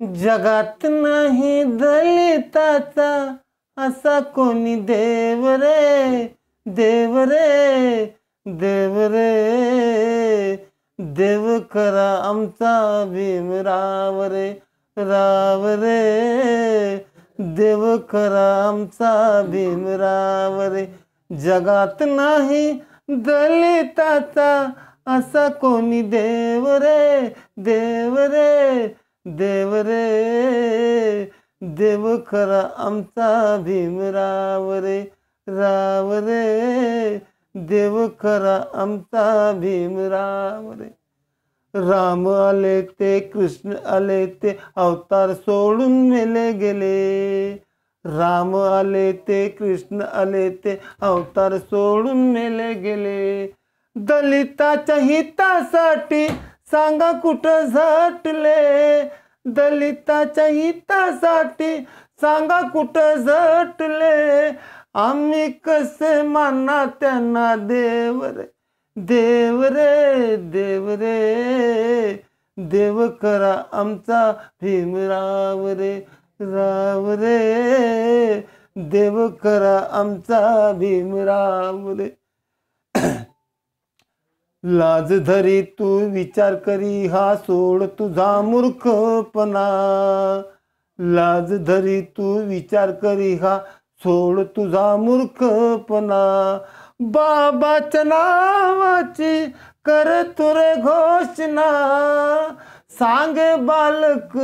जगात नाही दलिताचा असा कोणी देव रे देव रे देव रे देव करा आमचा भीम राव रे राव रे देव करा आमचा भीम राव रे जगात नाही दलिताचा असा कोणी देव रे देव रे देव रे देव खरा आमचा भीमराव रे राव रे देव खरा आमचा भीमराव रे राम आले ते कृष्ण आले ते अवतार सोडून मेले गेले राम आले ते कृष्ण आले ते अवतार सोडून मेले गेले दलिताच्या हितासाठी सांगा कुठं झटले दलिताच्या हितासाठी सांगा कुठं झटले आम्ही कसे मानना त्यांना देव रे देव रे देव रे देव करा आमचा भीमराव रे राव रे देव करा आमचा भीमराव रे लाज धरी तू विचार करी हा सोड तुझा मूर्खपणा लाज धरी तू विचार करी हा सोड तुझा मूर्खपणा बाबाच्या नावाची कर तुरे घोषणा सांग बालक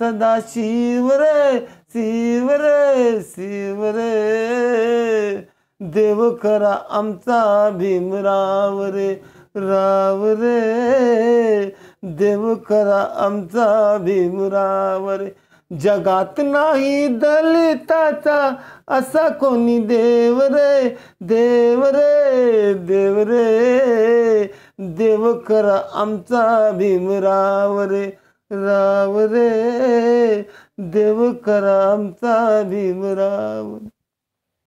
सदा शिवरे शिवरे शिवरे देव करा आमचा भीमराव रे राव रे देव करा आमचा भीमराव रे जगात नाही दलिताचा असा कोणी देव रे देव रे देव रे देव करा आमचा भीमराव रे राव रे देव करा आमचा भीमराव